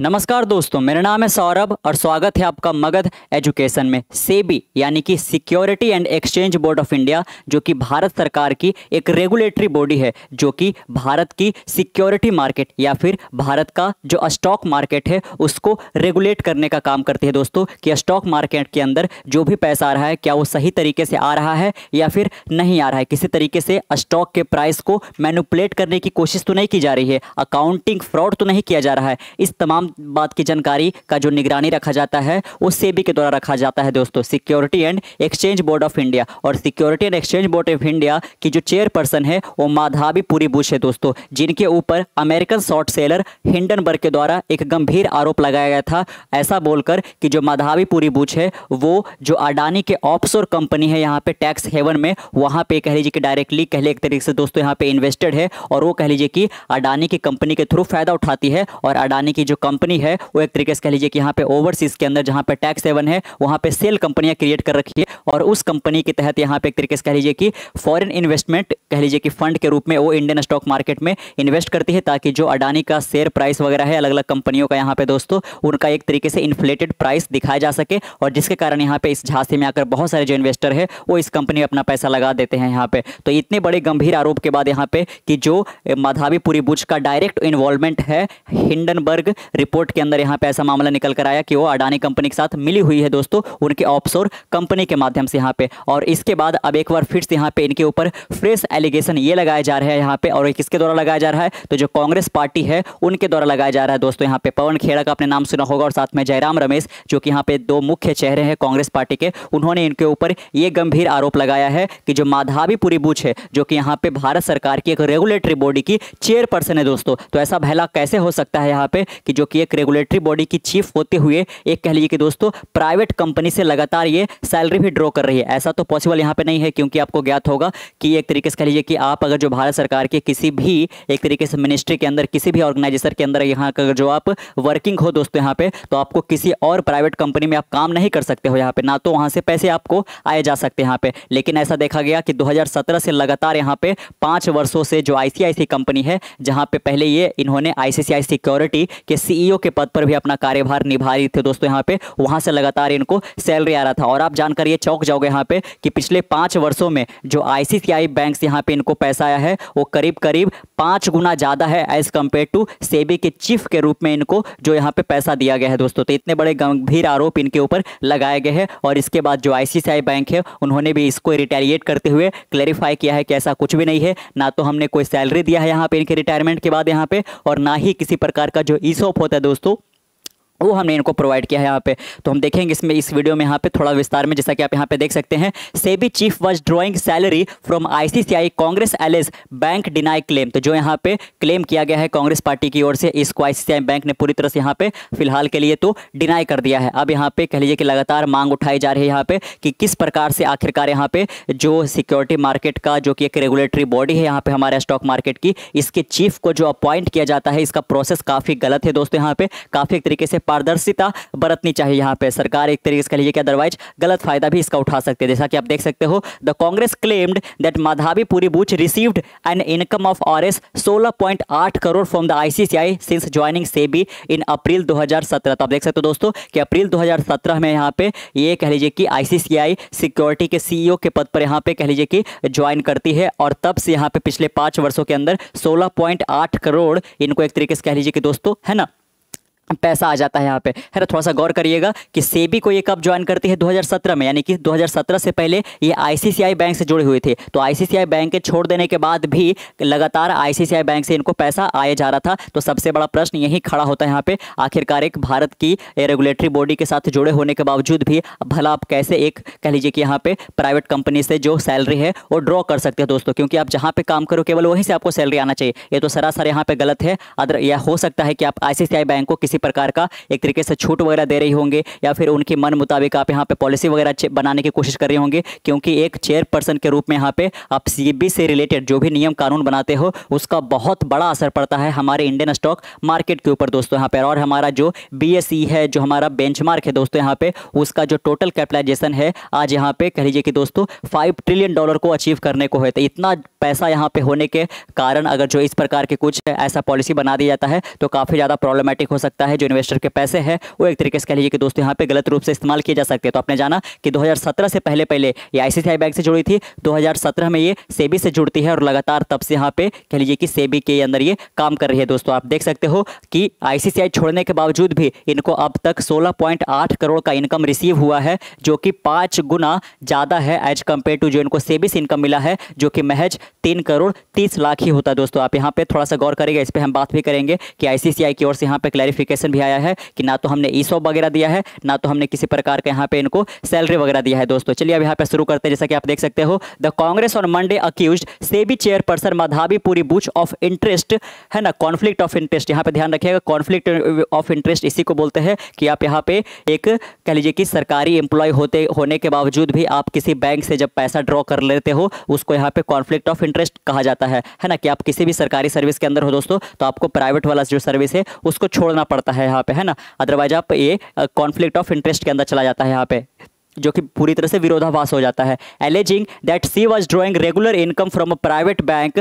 नमस्कार दोस्तों मेरा नाम है सौरभ और स्वागत है आपका मगध एजुकेशन में सेबी यानी कि security and exchange board of India जो कि भारत सरकार की एक रेगुलेटरी बॉडी है जो कि भारत की सिक्योरिटी मार्केट या फिर भारत का जो स्टॉक मार्केट है उसको रेगुलेट करने का काम करती है दोस्तों कि स्टॉक मार्केट के अंदर जो भी पैसा आ रहा है क्या वो सही तरीके से आ रहा है या फिर नहीं आ रहा है किसी तरीके से स्टॉक के प्राइस को मैनुपलेट करने की कोशिश तो नहीं की जा रही है अकाउंटिंग फ्रॉड तो नहीं किया जा रहा है इस तमाम तमाम बात की जानकारी का जो निगरानी रखा जाता है वो सेबी के द्वारा रखा जाता है दोस्तों security and exchange board of India और security and exchange board of India की जो चेयरपर्सन है वो माधावी पूरी बुश है दोस्तों जिनके ऊपर अमेरिकन शॉर्ट सेलर हिंडनबर्ग के द्वारा एक गंभीर आरोप लगाया गया था ऐसा बोलकर कि जो माधावी पूरी बुश है वो जो अडानी के ऑफशोर कंपनी है यहाँ पे टैक्स हेवन में वहाँ पे कह लीजिए कि डायरेक्टली कह एक तरीके से दोस्तों यहाँ पे इन्वेस्टेड है और वो कह लीजिए कि अडानी की कंपनी के थ्रू फायदा उठाती है और अडानी की जो कम कंपनी है वो एक तरीके से कह लीजिए कि यहाँ पे ओवरसीज के अंदर जहाँ पे टैक्स हेवन है वहाँ पे सेल कंपनियाँ क्रिएट कर रखी है और उस कंपनी के तहत यहाँ पे एक तरीके से कह लीजिए कि फॉरेन इन्वेस्टमेंट कह लीजिए कि फंड के रूप में वो इंडियन स्टॉक मार्केट में इन्वेस्ट करती है ताकि जो अडानी का शेयर प्राइस वगैरह है अलग अलग कंपनियों का यहाँ पे दोस्तों उनका एक तरीके से इन्फ्लेटेड प्राइस दिखाया जा सके और जिसके कारण यहाँ पे इस झांसे में आकर बहुत सारे जो इन्वेस्टर है वो इस कंपनी में अपना पैसा लगा देते हैं यहाँ पे तो इतने बड़े गंभीर आरोप के बाद यहाँ पे कि जो माधावी पुरीबुज का डायरेक्ट इन्वॉल्वमेंट है हिंडनबर्ग रिपोर्ट के अंदर यहाँ पे ऐसा मामला निकल कर आया कि वो अडानी कंपनी के साथ मिली हुई है दोस्तों उनके ऑफशोर कंपनी के माध्यम से यहाँ पे और इसके बाद अब एक बार फिर से यहाँ पे इनके ऊपर फ्रेश एलिगेशन ये लगाया जा रहा है यहाँ पे और किसके द्वारा लगाया जा रहा है तो जो कांग्रेस पार्टी है उनके द्वारा लगाया जा रहा है दोस्तों यहाँ पे पवन खेड़ा का अपने नाम सुना होगा और साथ में जयराम रमेश जो कि यहाँ पे दो मुख्य चेहरे हैं कांग्रेस पार्टी के उन्होंने इनके ऊपर ये गंभीर आरोप लगाया है कि जो माधावी पूरी बूच है जो कि यहाँ पे भारत सरकार की एक रेगुलेटरी बॉडी की चेयरपर्सन है दोस्तों तो ऐसा भैला कैसे हो सकता है यहाँ पे कि जो कि एक रेगुलेटरी बॉडी की चीफ होते हुए एक कह लीजिए कि दोस्तों प्राइवेट कंपनी से लगातार ये सैलरी भी ड्रॉ कर रही है ऐसा तो पॉसिबल यहाँ पे नहीं है क्योंकि आपको ज्ञात होगा कि एक तरीके से कह लीजिए कि आप अगर जो भारत सरकार के किसी भी एक तरीके से मिनिस्ट्री के अंदर किसी भी ऑर्गेनाइजेशन के अंदर यहाँ का जो आप वर्किंग हो दोस्तों यहाँ पर तो आपको किसी और प्राइवेट कंपनी में आप काम नहीं कर सकते हो यहाँ पर ना तो वहाँ से पैसे आपको आए जा सकते हैं यहाँ पर लेकिन ऐसा देखा गया कि दो से लगातार यहाँ पर पाँच वर्षों से जो आई कंपनी है जहाँ पर पहले ये इन्होंने आई सिक्योरिटी के सी सीईओ के पद पर भी अपना कार्यभार निभा रही थी दोस्तों यहाँ पे वहाँ से लगातार इनको सैलरी आ रहा था और आप जानकर ये चौक जाओगे यहाँ पे कि पिछले पाँच वर्षों में जो आईसीसीआई बैंक यहाँ पे इनको पैसा आया है वो करीब करीब पाँच गुना ज़्यादा है एज कम्पेयर टू सेबी के चीफ के रूप में इनको जो यहाँ पे पैसा दिया गया है दोस्तों तो इतने बड़े गंभीर आरोप इनके ऊपर लगाए गए हैं और इसके बाद जो आईसीसीआई बैंक है उन्होंने भी इसको रिटेलिएट करते हुए क्लैरिफाई किया है कि ऐसा कुछ भी नहीं है ना तो हमने कोई सैलरी दिया है यहाँ पे इनके रिटायरमेंट के बाद यहाँ पे और ना ही किसी प्रकार का जो ईसोप होता है दोस्तों वो हमने इनको प्रोवाइड किया है यहाँ पे तो हम देखेंगे इसमें इस वीडियो में यहाँ पे थोड़ा विस्तार में जैसा कि आप यहाँ पे देख सकते हैं SEBI chief was drawing salary from ICICI Congress allege bank deny claim तो जो यहाँ पे क्लेम किया गया है कांग्रेस पार्टी की ओर से इसको आईसीसीआई बैंक ने पूरी तरह से यहाँ पे फिलहाल के लिए तो डिनाई कर दिया है अब यहाँ पे कह लीजिए कि लगातार मांग उठाई जा रही है यहाँ पे कि किस प्रकार से आखिरकार यहाँ पे जो सिक्योरिटी मार्केट का जो कि एक रेगुलेटरी बॉडी है यहाँ पे हमारे स्टॉक मार्केट की इसके चीफ को जो अपॉइंट किया जाता है इसका प्रोसेस काफ़ी गलत है दोस्तों यहाँ पे काफ़ी एक तरीके से पारदर्शिता बरतनी चाहिए यहाँ पे सरकार एक तरीके से कह लीजिए कि अदरवाइज गलत फायदा भी इसका उठा सकते हैं जैसा कि आप देख सकते हो the Congress claimed that Madhabi Puri Buch received an income of R S crore from the I since joining से इन अप्रैल दो तो आप देख सकते हो दोस्तों कि अप्रैल दो में यहाँ पे ये कह लीजिए कि आई सिक्योरिटी के सी e के पद पर यहाँ पे कह लीजिए कि ज्वाइन करती है और तब से यहाँ पे पिछले पाँच वर्षों के अंदर 16.8 करोड़ इनको एक तरीके से कह लीजिए कि दोस्तों है ना पैसा आ जाता है यहाँ पे है ना थोड़ा सा गौर करिएगा कि सेबी को ये कब ज्वाइन करती है 2017 में यानी कि 2017 से पहले ये आईसीसीआई बैंक से जुड़े हुए थे तो आईसीसीआई बैंक के छोड़ देने के बाद भी लगातार आईसीसीआई बैंक से इनको पैसा आया जा रहा था तो सबसे बड़ा प्रश्न यही खड़ा होता है यहाँ पे आखिरकार एक भारत की रेगुलेटरी बॉडी के साथ जुड़े होने के बावजूद भी भला आप कैसे एक कह लीजिए कि यहाँ पे प्राइवेट कंपनी से जो सैलरी है वो ड्रॉ कर सकते हैं दोस्तों क्योंकि आप जहाँ पे काम करो केवल वहीं से आपको सैलरी आना चाहिए ये तो सरासर यहाँ पे गलत है अदर यह हो सकता है कि आप आई बैंक को किसी किसी प्रकार का एक तरीके से छूट वगैरह दे रही होंगे या फिर उनके मन मुताबिक आप यहाँ पे पॉलिसी वगैरह बनाने की कोशिश कर रहे होंगे क्योंकि एक चेयरपर्सन के रूप में यहाँ पे आप सी से रिलेटेड जो भी नियम कानून बनाते हो उसका बहुत बड़ा असर पड़ता है हमारे इंडियन स्टॉक मार्केट के ऊपर दोस्तों यहाँ पर और हमारा जो बी e है जो हमारा बेंच है दोस्तों यहाँ पे उसका जो टोटल कैपिटलाइजेशन है आज यहाँ पे कह लीजिए कि दोस्तों फाइव ट्रिलियन डॉलर को अचीव करने को है तो इतना पैसा यहाँ पे होने के कारण अगर जो इस प्रकार के कुछ ऐसा पॉलिसी बना दिया जाता है तो काफ़ी ज़्यादा प्रॉब्लमेटिक हो सकता है सकता है जो इन्वेस्टर के पैसे है वो एक तरीके से कह लीजिए कि दोस्तों यहाँ पे गलत रूप से इस्तेमाल किया जा सकते हैं तो आपने जाना कि 2017 से पहले पहले ये आईसीआई बैंक से जुड़ी थी 2017 में ये सेबी से जुड़ती है और लगातार तब से यहाँ पे कह लीजिए कि सेबी के अंदर ये काम कर रही है दोस्तों आप देख सकते हो कि आई छोड़ने के बावजूद भी इनको अब तक सोलह करोड़ का इनकम रिसीव हुआ है जो कि पाँच गुना ज़्यादा है एज कम्पेयर टू जो इनको सेबी से इनकम मिला है जो कि महज तीन करोड़ तीस लाख ही होता है दोस्तों आप यहाँ पर थोड़ा सा गौर करेंगे इस पर हम बात भी करेंगे कि आई की ओर से यहाँ पर क्लैरिफिकेशन नोटिफिकेशन भी आया है कि ना तो हमने ई सॉप वगैरह दिया है ना तो हमने किसी प्रकार का यहाँ पे इनको सैलरी वगैरह दिया है दोस्तों चलिए अब यहाँ पर शुरू करते हैं जैसा कि आप देख सकते हो the Congress on Monday accuse SEBI chairperson Madhabi Puri Buch of interest है ना कॉन्फ्लिक्ट ऑफ इंटरेस्ट यहाँ पे ध्यान रखिएगा कॉन्फ्लिक्ट ऑफ इंटरेस्ट इसी को बोलते हैं कि आप यहाँ पे एक कह लीजिए कि सरकारी एम्प्लॉय होते होने के बावजूद भी आप किसी बैंक से जब पैसा ड्रॉ कर लेते हो उसको यहाँ पे कॉन्फ्लिक्ट ऑफ इंटरेस्ट कहा जाता है है ना कि आप किसी भी सरकारी सर्विस के अंदर हो दोस्तों तो आपको प्राइवेट वाला जो सर्विस है उसको छोड़ना पड़ता पड़ता है यहाँ पे है ना अदरवाइज आप ये कॉन्फ्लिक्ट ऑफ इंटरेस्ट के अंदर चला जाता है यहाँ पे जो कि पूरी तरह से विरोधाभास हो जाता है alleging that she was drawing regular income from a private bank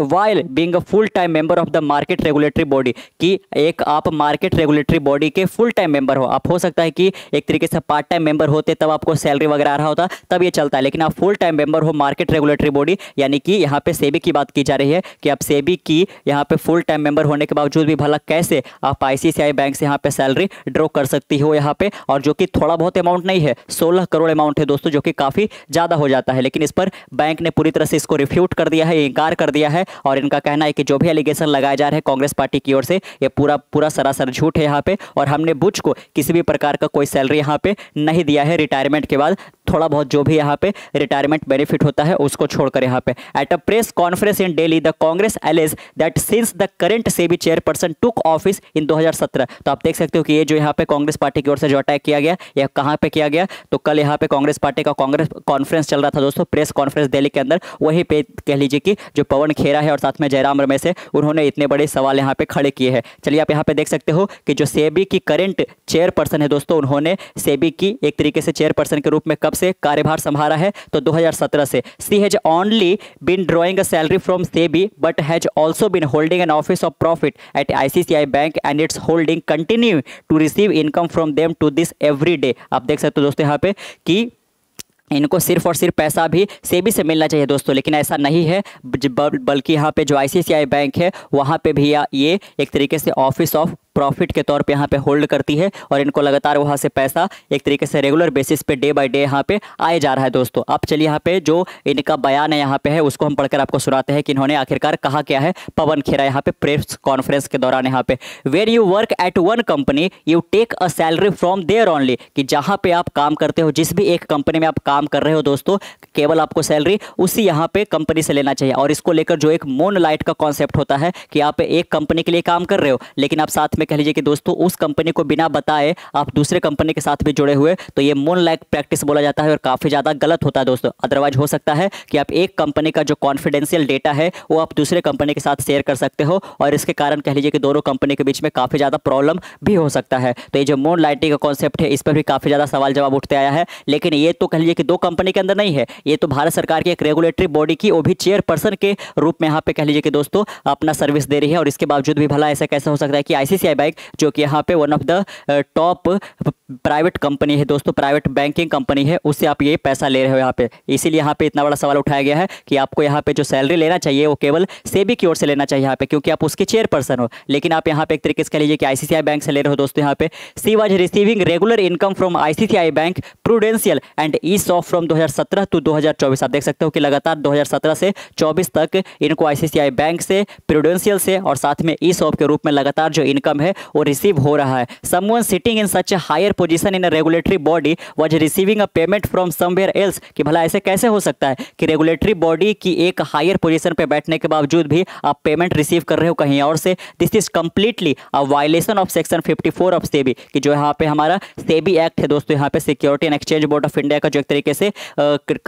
while being full time member of the market regulatory body कि एक आप मार्केट रेगुलेटरी बॉडी के फुल टाइम मेंबर हो आप हो सकता है कि एक तरीके से पार्ट टाइम मेंबर होते तब आपको सैलरी वगैरह आ रहा होता तब ये चलता है लेकिन आप फुल टाइम मेंबर हो मार्केट रेगुलेटरी बॉडी यानी कि यहाँ पे सेबी की बात की जा रही है कि आप सेबी की यहाँ पे फुल टाइम मेंबर होने के बावजूद भी भला कैसे आप आई बैंक से यहाँ पे सैलरी ड्रॉ कर सकती हो यहाँ पे और जो कि थोड़ा बहुत अमाउंट नहीं है सोलह करोड़ अमाउंट है दोस्तों जो कि काफ़ी ज़्यादा हो जाता है लेकिन इस पर बैंक ने पूरी तरह से इसको रिफ्यूट कर दिया है इनकार कर दिया है है और इनका कहना है कि जो भी एलिगेशन लगाए जा रहे हैं कांग्रेस पार्टी की ओर से ये पूरा पूरा सरासर झूठ है यहाँ पे और हमने बुच को किसी भी प्रकार का कोई सैलरी यहाँ पे नहीं दिया है रिटायरमेंट के बाद थोड़ा बहुत जो भी यहाँ पे रिटायरमेंट बेनिफिट होता है उसको छोड़कर यहाँ पे at a press conference in Delhi the Congress allege that since the current SEBI chairperson took office in 2017 तो आप देख सकते हो कि ये जो यहाँ पे कांग्रेस पार्टी की ओर से जो अटैक किया गया यह कहाँ पे किया गया तो कल यहाँ पे कांग्रेस पार्टी का कांग्रेस कॉन्फ्रेंस चल रहा था दोस्तों प्रेस कॉन्फ्रेंस दिल्ली के अंदर वही पे कह लीजिए कि जो पवन खेर मेरा है और साथ में जयराम रमेश है उन्होंने इतने बड़े सवाल यहाँ पे खड़े किए हैं चलिए आप यहाँ पे देख सकते हो कि जो सेबी की करंट चेयरपर्सन है दोस्तों उन्होंने सेबी की एक तरीके से चेयरपर्सन के रूप में कब से कार्यभार संभाला है तो दो से she has only been drawing a salary from SEBI but has also been holding an office of profit at I bank and its holding continue to receive income from them to this every आप देख सकते हो दोस्तों यहाँ पे कि इनको सिर्फ और सिर्फ पैसा भी सेबी से मिलना चाहिए दोस्तों लेकिन ऐसा नहीं है बल्कि यहाँ पे जो आईसीआईसीआई बैंक है वहाँ पे भी ये एक तरीके से ऑफिस ऑफ प्रॉफिट के तौर पे यहाँ पे होल्ड करती है और इनको लगातार वहाँ से पैसा एक तरीके से रेगुलर बेसिस पे डे बाय डे यहाँ पे आए जा रहा है दोस्तों अब चलिए यहाँ पे जो इनका बयान है यहाँ पे है उसको हम पढ़कर आपको सुनाते हैं कि इन्होंने आखिरकार कहा क्या है पवन खेरा यहाँ पे प्रेस कॉन्फ्रेंस के दौरान यहाँ पे where you work at one company you take a salary from there only कि जहाँ पे आप काम करते हो जिस भी एक कंपनी में आप काम कर रहे हो दोस्तों केवल आपको सैलरी उसी यहाँ पे कंपनी से लेना चाहिए और इसको लेकर जो एक मोन लाइट का कॉन्सेप्ट होता है कि आप एक कंपनी के लिए काम कर रहे हो लेकिन आप साथ में में कह लीजिए कि दोस्तों उस कंपनी को बिना बताए आप दूसरे कंपनी के साथ भी जुड़े हुए तो ये मोन लाइक प्रैक्टिस बोला जाता है और काफ़ी ज़्यादा गलत होता है दोस्तों अदरवाइज हो सकता है कि आप एक कंपनी का जो कॉन्फिडेंशियल डेटा है वो आप दूसरे कंपनी के साथ शेयर कर सकते हो और इसके कारण कह लीजिए कि दोनों कंपनी के बीच में काफ़ी ज़्यादा प्रॉब्लम भी हो सकता है तो ये जो मोन लाइटिंग का कॉन्सेप्ट है इस पर भी काफ़ी ज़्यादा सवाल जवाब उठते आया है लेकिन ये तो कह लीजिए कि दो कंपनी के अंदर नहीं है ये तो भारत सरकार की एक रेगुलेटरी बॉडी की वो भी चेयरपर्सन के रूप में यहाँ पे कह लीजिए कि दोस्तों अपना सर्विस दे रही है और इसके बावजूद भी भला ऐसा कैसे हो सकता है कि आईसीसीआई आई बैंक जो कि यहाँ पे one of the top private company है दोस्तों प्राइवेट बैंकिंग कंपनी है उससे आप ये पैसा ले रहे हो यहाँ पे इसीलिए यहाँ पे इतना बड़ा सवाल उठाया गया है कि आपको यहाँ पे जो सैलरी लेना चाहिए वो केवल सेबी की ओर से लेना चाहिए यहाँ पे क्योंकि आप उसके चेयरपर्सन हो लेकिन आप यहाँ पे एक तरीके से कह लीजिए कि आईसीआई बैंक से ले रहे हो दोस्तों यहाँ पे she was receiving regular income from ICI bank Prudential and ESOP from दो टू दो आप देख सकते हो कि लगातार दो से चौबीस तक इनको आईसीसीआई बैंक से प्रूडेंशियल से और साथ में ई सॉफ के रूप में लगातार जो इनकम है वो रिसीव हो रहा है someone sitting in such a higher position in a regulatory body was receiving a payment from somewhere else कि भला ऐसे कैसे हो सकता है कि रेगुलेटरी बॉडी की एक हायर पोजिशन पर बैठने के बावजूद भी आप पेमेंट रिसीव कर रहे हो कहीं और से this is completely a violation of section fifty four of SEBI कि जो यहाँ पे हमारा सेबी एक्ट है दोस्तों यहाँ पे security and exchange board of India का जो एक तरीके से आ,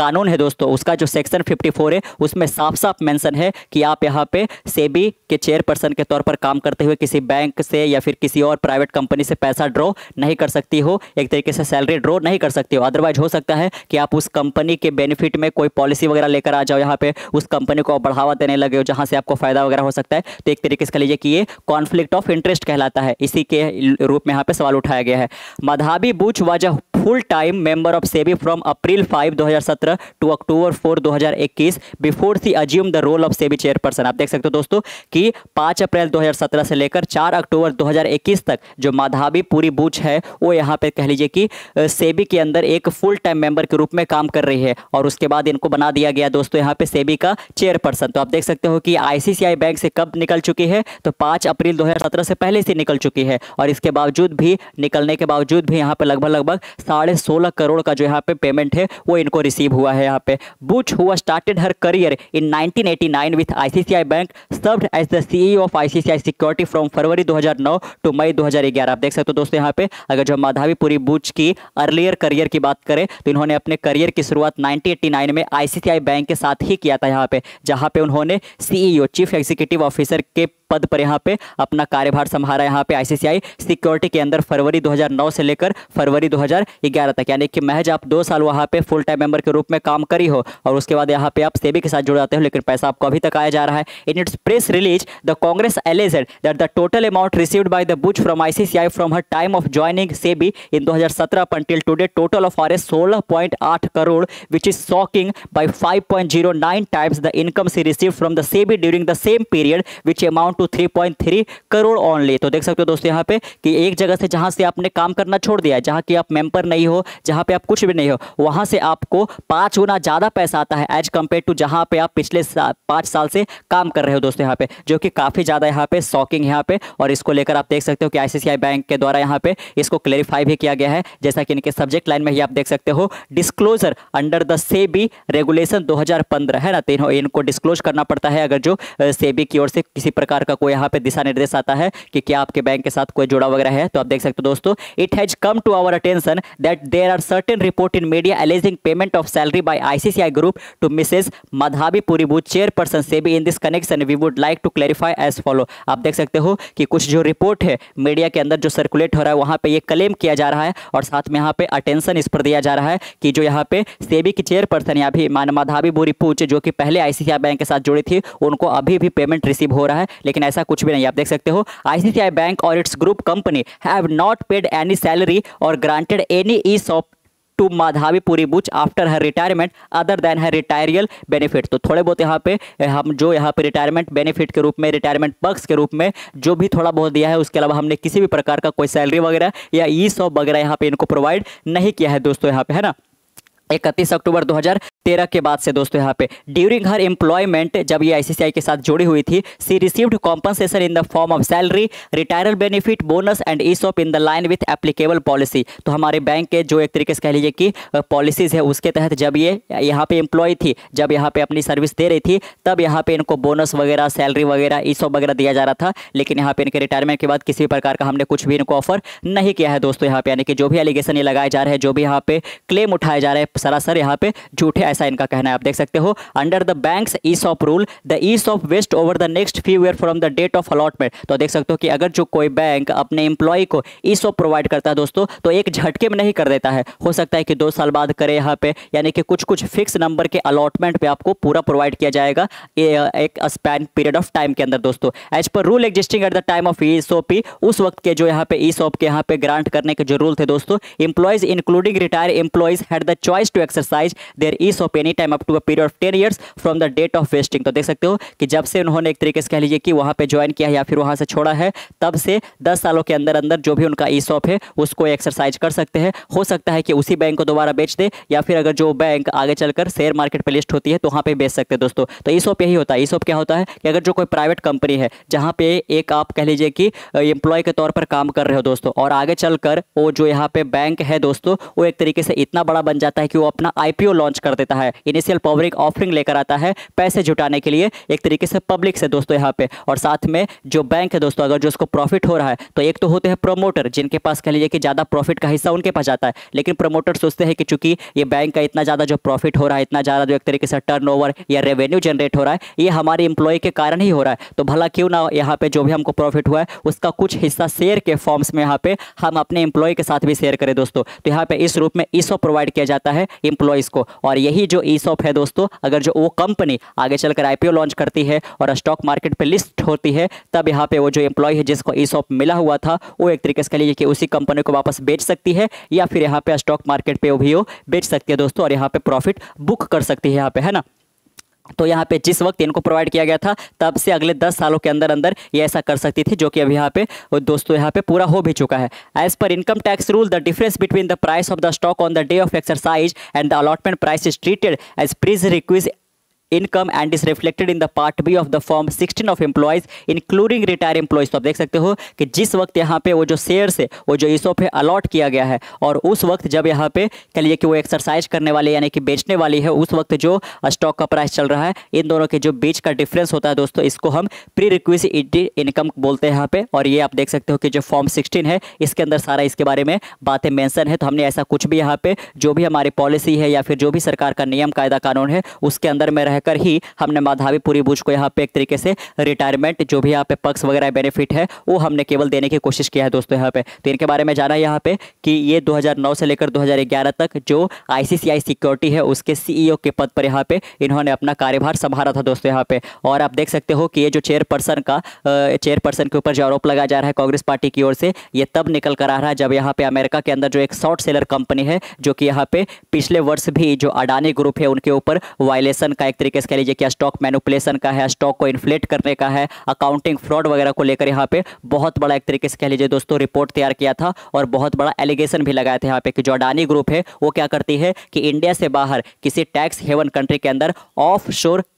कानून है दोस्तों उसका जो सेक्शन फिफ्टी फोर है उसमें साफ साफ मेंशन है कि आप यहाँ पे सेबी के चेयरपर्सन के तौर पर काम करते हुए किसी बैंक से या फिर किसी और प्राइवेट कंपनी से पैसा ड्रॉ नहीं कर सकती हो एक तरीके से सैलरी ड्रॉ नहीं कर सकती हो अदरवाइज हो सकता है कि आप उस कंपनी के बेनिफिट में कोई पॉलिसी वगैरह लेकर आ जाओ यहाँ पे उस कंपनी को बढ़ावा देने लगे हो जहाँ से आपको फायदा वगैरह हो सकता है तो एक तरीके से लीजिए कि ये कॉन्फ्लिक्ट ऑफ इंटरेस्ट कहलाता है इसी के रूप में यहाँ पे सवाल उठाया गया है Madhabi Buch was a full time member of SEBI from April 5 2017 to October 4 2021 before she assume the role of SEBI chairperson आप देख सकते हो दोस्तों कि 5 अप्रैल 2017 से लेकर 4 अक्टूबर 2021 तक जो माधावी पूरी बूच है वो यहाँ पे कह लीजिए कि सेबी e के अंदर एक फुल टाइम मेंबर के रूप में काम कर रही है और उसके बाद इनको बना दिया गया दोस्तों यहाँ पे सेबी e का चेयरपर्सन तो आप देख सकते हो कि आई बैंक से कब निकल चुकी है तो पाँच अप्रैल दो से पहले से निकल चुकी है और इसके बावजूद भी निकलने के बावजूद भी यहाँ पर लगभग लगभग साढ़े सोलह करोड़ का जो यहाँ पे पेमेंट है वो इनको रिसीव हुआ है यहाँ पे बुच हुआ started her career in 1989 eighty nine with I C C I bank served as the C E of I C C I security from February दो हज़ार नौ टू मई दो हज़ार ग्यारह आप देख सकते हो दोस्तों यहाँ पे अगर जो माधावीपुरी बुच की अर्लियर करियर की बात करें तो इन्होंने अपने करियर की शुरुआत 1989 में आई बैंक के साथ ही किया था यहाँ पे जहाँ पे उन्होंने सीईओ चीफ एग्जीक्यूटिव ऑफिसर के पद पर यहाँ पे अपना कार्यभार संभाला यहाँ पे आईसीसीआई सिक्योरिटी के अंदर फरवरी 2009 से लेकर फरवरी ग्यारह तक यानी कि महज आप दो साल वहाँ पे फुल टाइम मेंबर के रूप में काम करी हो और उसके बाद यहाँ पे आप सेबी के साथ जुड़ जाते हो लेकिन पैसा आपको अभी तक आया जा रहा है in its press release the Congress alleged that the total amount received by the Buch from ICICI from her time of joining SEBI in दो हजार सत्रह today total of R S सोलह crore which is shocking by five point zero times the income she receive from the SEBI during the same period which amount to three point three crore only तो देख सकते हो दोस्तों यहाँ पे कि एक जगह से जहां से आपने काम करना छोड़ दिया जहां की आप मेंबर नहीं हो जहाँ पे आप कुछ भी नहीं हो वहाँ से आपको पाँच गुना ज़्यादा पैसा आता है एज कम्पेयर टू जहाँ पे आप पिछले सा, पाँच साल से काम कर रहे हो दोस्तों यहाँ पे जो कि काफ़ी ज़्यादा यहाँ पे शॉकिंग यहाँ पे और इसको लेकर आप देख सकते हो कि आई बैंक के द्वारा यहाँ पे इसको क्लेरिफाई भी किया गया है जैसा कि इनके सब्जेक्ट लाइन में ही आप देख सकते हो disclosure under the SEBI regulation दो है ना तीनों तो इनको डिस्क्लोज करना पड़ता है अगर जो सेबी की ओर से किसी प्रकार का कोई यहाँ पे दिशा निर्देश आता है कि क्या आपके बैंक के साथ कोई जुड़ा वगैरह है तो आप देख सकते हो दोस्तों it has come to our attention that there are certain report in media alleging payment of salary by ICCI group to Mrs. माधावी पुरीबू chairperson से भी in this connection we would like to clarify as follow आप देख सकते हो कि कुछ जो report है मीडिया के अंदर जो सर्कुलेट हो रहा है वहां पे ये क्लेम किया जा रहा है और साथ में यहां पे अटेंशन इस पर दिया जा रहा है कि जो यहाँ पे सेबी की चेयरपर्सन या भी मान माधावी पूछ जो कि पहले आईसीसीआई बैंक के साथ जुड़ी थी उनको अभी भी पेमेंट रिसीव हो रहा है लेकिन ऐसा कुछ भी नहीं आप देख सकते हो आईसीसीआई बैंक और its group company have not paid any salary और granted any ESOP to Madhabi Puri Buch after her retirement other than her retiral benefit तो थोड़े बहुत यहाँ पे हम जो यहाँ पे रिटायरमेंट बेनिफिट के रूप में रिटायरमेंट पक्स के रूप में जो भी थोड़ा बहुत दिया है उसके अलावा हमने किसी भी प्रकार का कोई सैलरी वगैरह या ई सॉप वगैरह यहाँ पे इनको प्रोवाइड नहीं किया है दोस्तों यहाँ पे है ना इकतीस अक्टूबर 2013 के बाद से दोस्तों यहाँ पे ड्यूरिंग हर एम्प्लॉयमेंट जब ये आईसीसीआई के साथ जुड़ी हुई थी she received compensation in the form of salary retiral benefit bonus and ESOP in the line with applicable policy तो हमारे बैंक के जो एक तरीके से कह लीजिए कि पॉलिसीज़ है उसके तहत जब ये यहाँ पे एम्प्लॉय थी जब यहाँ पे अपनी सर्विस दे रही थी तब यहाँ पे इनको बोनस वगैरह सैलरी वगैरह ई सॉप वगैरह दिया जा रहा था लेकिन यहाँ पे इनके रिटायरमेंट के बाद किसी भी प्रकार का हमने कुछ भी इनको ऑफर नहीं किया है दोस्तों यहाँ पे यानी कि जो भी एलिगेशन ये लगाए जा रहे हैं जो भी यहाँ पे क्लेम उठाए जा रहे हैं सरासर यहाँ पे झूठ है ऐसा इनका कहना है आप देख सकते हो under the bank's ESOP rule the ESOP vest over the next few year from the date of allotment तो देख सकते हो कि अगर जो कोई बैंक अपने एम्प्लॉय को ईस ऑफ प्रोवाइड करता है दोस्तों तो एक झटके में नहीं कर देता है हो सकता है कि दो साल बाद करे यहाँ पे यानी कि कुछ कुछ फिक्स नंबर के अलॉटमेंट पे आपको पूरा प्रोवाइड किया जाएगा एक स्पैन पीरियड ऑफ टाइम के अंदर दोस्तों as per rule existing at the time of E P उस वक्त के जो यहाँ पे ई e के यहाँ पे ग्रांट करने के जो रूल थे दोस्तों employees including retire employees had the choice advise to exercise their ESOP any time up to a period of ten years from the date of vesting तो देख सकते हो कि जब से उन्होंने एक तरीके से कह लीजिए कि वहाँ पर ज्वाइन किया या फिर वहाँ से छोड़ा है तब से दस सालों के अंदर अंदर जो भी उनका ई शॉप है उसको एक्सरसाइज कर सकते हैं हो सकता है कि उसी बैंक को दोबारा बेच दे या फिर अगर जो बैंक आगे चलकर शेयर मार्केट पर लिस्ट होती है तो वहाँ पर बेच सकते हैं दोस्तों तो ई शॉप यही होता है ई शॉप क्या होता है कि अगर जो कोई प्राइवेट कंपनी है जहाँ पे एक आप कह लीजिए कि एम्प्लॉय के तौर पर काम कर रहे हो दोस्तों और आगे चलकर वो जो यहाँ पे बैंक है दोस्तों वो एक तरीके से इतना बड़ा बन जाता है कि वो अपना आईपीओ लॉन्च कर देता है इनिशियल पब्लिक ऑफरिंग लेकर आता है पैसे जुटाने के लिए एक तरीके से पब्लिक से दोस्तों यहाँ पे और साथ में जो बैंक है दोस्तों अगर जो उसको प्रॉफिट हो रहा है तो एक तो होते हैं प्रोमोटर जिनके पास कह लीजिए कि ज़्यादा प्रॉफिट का हिस्सा उनके पास जाता है लेकिन प्रोमोटर सोचते हैं कि चूंकि ये बैंक का इतना ज़्यादा जो प्रॉफिट हो रहा है इतना ज़्यादा जो एक तरीके से टर्न या रेवेन्यू जनरेट हो रहा है ये हमारे एम्प्लॉय के कारण ही हो रहा है तो भला क्यों ना यहाँ पर जो भी हमको प्रॉफिट हुआ है उसका कुछ हिस्सा शेयर के फॉर्म्स में यहाँ पे हम अपने एम्प्लॉय के साथ भी शेयर करें दोस्तों तो यहाँ पे इस रूप में ईसो e प्रोवाइड किया जाता है है एम्प्लॉयज़ को और यही जो ई है दोस्तों अगर जो वो कंपनी आगे चलकर आईपीओ लॉन्च करती है और स्टॉक मार्केट पे लिस्ट होती है तब यहाँ पे वो जो एम्प्लॉय है जिसको ई मिला हुआ था वो एक तरीके से लीजिए कि उसी कंपनी को वापस बेच सकती है या फिर यहाँ पे स्टॉक मार्केट पर भी वो बेच सकती है दोस्तों और यहाँ पे प्रॉफिट बुक कर सकती है यहाँ पे है ना तो यहाँ पे जिस वक्त इनको प्रोवाइड किया गया था तब से अगले दस सालों के अंदर अंदर ये ऐसा कर सकती थी जो कि अब यहाँ पे दोस्तों यहाँ पे पूरा हो भी चुका है as per income tax rule the difference between the price of the stock on the day of exercise and the allotment price is treated as perquisite income and is reflected in the part B of the form sixteen of employees including retire employees तो आप देख सकते हो कि जिस वक्त यहाँ पे वो जो शेयर है वो जो ईसो है अलॉट किया गया है और उस वक्त जब यहाँ पे कहिए कि वो एक्सरसाइज करने वाले यानी कि बेचने वाली है उस वक्त जो स्टॉक का प्राइस चल रहा है इन दोनों के जो बीच का डिफरेंस होता है दोस्तों इसको हम प्री रिक्विजी इनकम बोलते हैं यहाँ पे और ये आप देख सकते हो कि जो फॉर्म सिक्सटीन है इसके अंदर सारा इसके बारे में बातें मैंसन है तो हमने ऐसा कुछ भी यहाँ पे जो भी हमारी पॉलिसी है या फिर जो भी सरकार का नियम कायदा कानून है उसके अंदर में रहकर ही हमने माधावी पूरी बुज को यहाँ पे एक तरीके से रिटायरमेंट जो भी यहाँ पे पक्स वगैरह बेनिफिट है वो हमने केवल देने की कोशिश किया है दोस्तों यहाँ पे तो इनके बारे में जाना यहाँ पे कि ये 2009 से लेकर 2011 तक जो आईसीसीआई सिक्योरिटी है उसके सीईओ e के पद पर यहाँ पे इन्होंने अपना कार्यभार संभाला था दोस्तों यहाँ पे और आप देख सकते हो कि ये जो चेयरपर्सन का चेयरपर्सन के ऊपर जो आरोप लगाया जा रहा है कांग्रेस पार्टी की ओर से ये तब निकल कर आ रहा है जब यहाँ पे अमेरिका के अंदर जो एक शॉर्ट सेलर कंपनी है जो कि यहाँ पे पिछले वर्ष भी जो अडानी ग्रुप है उनके ऊपर वायलेशन का एक तरीके से कह लीजिए क्या स्टॉक मैनुपलेसन का है स्टॉक को इन्फ्लेट करने का है अकाउंटिंग फ्रॉड वगैरह को लेकर यहाँ पे बहुत बड़ा एक तरीके से कह लीजिए दोस्तों रिपोर्ट तैयार किया था और बहुत बड़ा एलिगेशन भी लगाया था यहाँ पे कि जो अडानी ग्रुप है वो क्या करती है कि इंडिया से बाहर किसी टैक्स हेवन कंट्री के अंदर ऑफ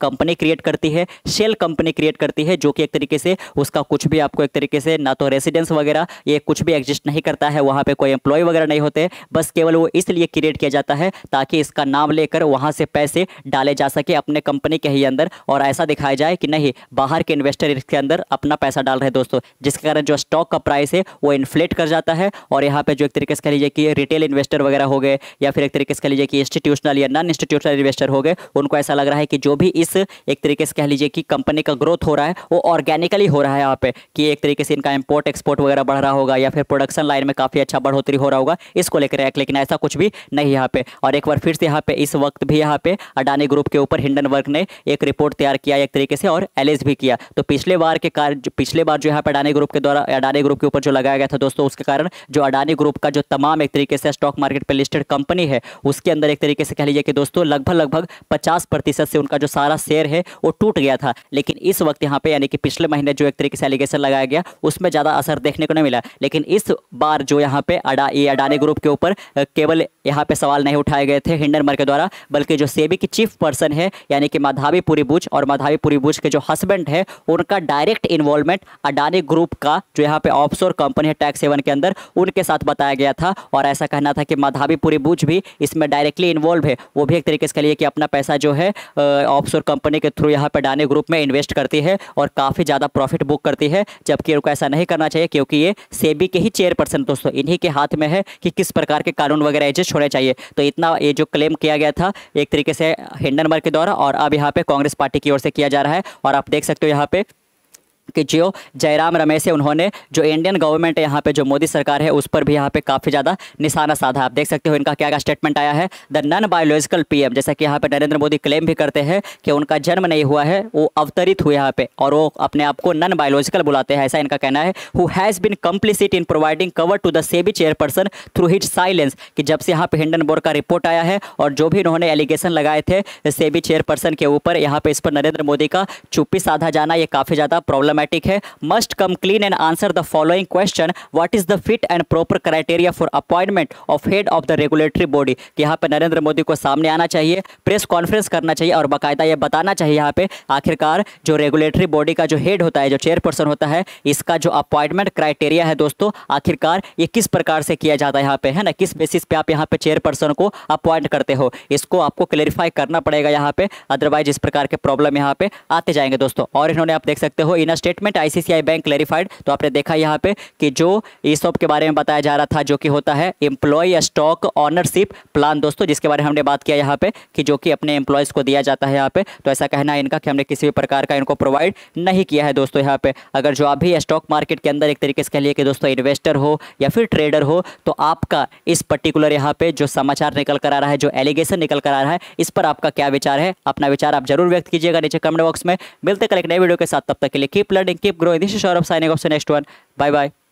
कंपनी क्रिएट करती है शेल कंपनी क्रिएट करती है जो कि एक तरीके से उसका कुछ भी आपको एक तरीके से ना तो रेसिडेंस वगैरह ये कुछ भी एग्जिस्ट नहीं करता है वहाँ पर कोई एम्प्लॉय वगैरह नहीं होते बस केवल वो इसलिए क्रिएट किया जाता है ताकि इसका नाम लेकर वहाँ से पैसे डाले जा सके अपने अपने कंपनी के ही अंदर और ऐसा दिखाया जाए कि नहीं बाहर के इन्वेस्टर इसके अंदर अपना पैसा डाल रहे दोस्तों जिसके कारण जो स्टॉक का प्राइस है वो इन्फ्लेट कर जाता है और यहाँ पर जो एक तरीके से कह लीजिए कि रिटेल इन्वेस्टर वगैरह हो गए या फिर एक तरीके से कह लीजिए कि इंस्टीट्यूशनल या नॉन इंस्टीट्यूशनल इन्वेस्टर हो गए उनको ऐसा लग रहा है कि जो भी इस एक तरीके से कह लीजिए कि कंपनी का ग्रोथ हो रहा है वो ऑर्गेनिकली हो रहा है यहाँ पे कि एक तरीके से इनका इम्पोर्ट एक्सपोर्ट वगैरह बढ़ रहा होगा या फिर प्रोडक्शन लाइन में काफ़ी अच्छा बढ़ोतरी हो रहा होगा इसको लेकर लेकिन ऐसा कुछ भी नहीं यहाँ पे और एक बार फिर से यहाँ पे इस वक्त भी यहाँ पे अडानी ग्रुप के ऊपर हिंडन कमीशन वर्क ने एक रिपोर्ट तैयार किया एक तरीके से और एलिस भी किया तो पिछले बार के कारण पिछले बार जो यहाँ पर अडानी ग्रुप के द्वारा अडानी ग्रुप के ऊपर जो लगाया गया था दोस्तों उसके कारण जो अडानी ग्रुप का जो तमाम एक तरीके से स्टॉक मार्केट पर लिस्टेड कंपनी है उसके अंदर एक तरीके से कह लीजिए कि दोस्तों लगभग लगभग पचास से उनका जो सारा शेयर है वो टूट गया था लेकिन इस वक्त यहाँ पर यानी कि पिछले महीने जो एक तरीके से एलिगेशन लगाया गया उसमें ज़्यादा असर देखने को नहीं मिला लेकिन इस बार जो यहाँ पे अडा ये अडानी ग्रुप के ऊपर केवल यहाँ पे सवाल नहीं उठाए गए थे हिंडनमर के द्वारा बल्कि जो सेबी की चीफ पर्सन है यानी कि माधावी पूरी बुज और माधावी पूरी भुज के जो हस्बैंड है उनका डायरेक्ट इन्वॉल्वमेंट अडानी ग्रुप का जो यहाँ पे ऑफशोर कंपनी है टैक्स सेवन के अंदर उनके साथ बताया गया था और ऐसा कहना था कि माधावी पूरी बुज भी इसमें डायरेक्टली इन्वॉल्व है वो भी एक तरीके से लिए कि अपना पैसा जो है ऑफशोर कंपनी के थ्रू यहाँ पर अडानी ग्रुप में इन्वेस्ट करती है और काफ़ी ज़्यादा प्रॉफिट बुक करती है जबकि उनको ऐसा नहीं करना चाहिए क्योंकि ये सेबी के ही चेयरपर्सन दोस्तों इन्हीं के हाथ में है कि किस प्रकार के कानून वगैरह एडजस्ट होने चाहिए तो इतना ये जो क्लेम किया गया था एक तरीके से हिंडनबर्ग के द्वारा और अब यहाँ पे कांग्रेस पार्टी की ओर से किया जा रहा है और आप देख सकते हो यहाँ पे कि जियो जयराम रमेश है उन्होंने जो इंडियन गवर्नमेंट है यहाँ पे जो मोदी सरकार है उस पर भी यहाँ पे काफ़ी ज़्यादा निशाना साधा आप देख सकते हो इनका क्या क्या स्टेटमेंट आया है द नन बायोलॉजिकल पीएम जैसा कि यहाँ पे नरेंद्र मोदी क्लेम भी करते हैं कि उनका जन्म नहीं हुआ है वो अवतरित हुए यहाँ पे और वो अपने आप को नन बायोलॉजिकल बुलाते हैं ऐसा इनका कहना है who has been complicit in providing cover to the SEBI chairperson through its silence कि जब से यहाँ हिंडन बोर्ड का रिपोर्ट आया है और जो भी इन्होंने एलिगेशन लगाए थे सेबी चेयरपर्सन के ऊपर यहाँ पर इस पर नरेंद्र मोदी का चुप्पी साधा जाना ये काफ़ी ज़्यादा प्रॉब्लम ग्रामेटिक है must come clean and answer the following question what is the fit and proper criteria for appointment of head of the regulatory body कि यहाँ पे नरेंद्र मोदी को सामने आना चाहिए प्रेस कॉन्फ्रेंस करना चाहिए और बाकायदा यह बताना चाहिए यहाँ पे आखिरकार जो रेगुलेटरी बॉडी का जो हेड होता है जो चेयरपर्सन होता है इसका जो अपॉइंटमेंट क्राइटेरिया है दोस्तों आखिरकार ये किस प्रकार से किया जाता है यहाँ पे है ना किस बेसिस पे आप यहाँ पे चेयरपर्सन को अपॉइंट करते हो इसको आपको क्लेरिफाई करना पड़ेगा यहाँ पे अदरवाइज इस प्रकार के प्रॉब्लम यहाँ पे आते जाएंगे दोस्तों और इन्होंने आप देख सकते हो इनस्ट स्टेटमेंट आईसीसीआई बैंक क्लेरिफाइड तो आपने देखा यहाँ पे कि जो ई के बारे में बताया जा रहा था जो कि होता है एम्प्लॉय स्टॉक ऑनरशिप प्लान दोस्तों जिसके बारे में हमने बात किया यहाँ पे कि जो कि अपने एम्प्लॉयज़ को दिया जाता है यहाँ पे तो ऐसा कहना है इनका कि हमने किसी भी प्रकार का इनको प्रोवाइड नहीं किया है दोस्तों यहाँ पे अगर जो आप भी स्टॉक मार्केट के अंदर एक तरीके से कह लिए कि दोस्तों इन्वेस्टर हो या फिर ट्रेडर हो तो आपका इस पर्टिकुलर यहाँ पे जो समाचार निकल कर आ रहा है जो एलिगेशन निकल कर आ रहा है इस पर आपका क्या विचार है अपना विचार आप जरूर व्यक्त कीजिएगा नीचे कमेंट बॉक्स में मिलते कल एक नए वीडियो के साथ तब तक के लिए keep flooding. Keep growing. This is Saurabh signing off. you next one. Bye bye.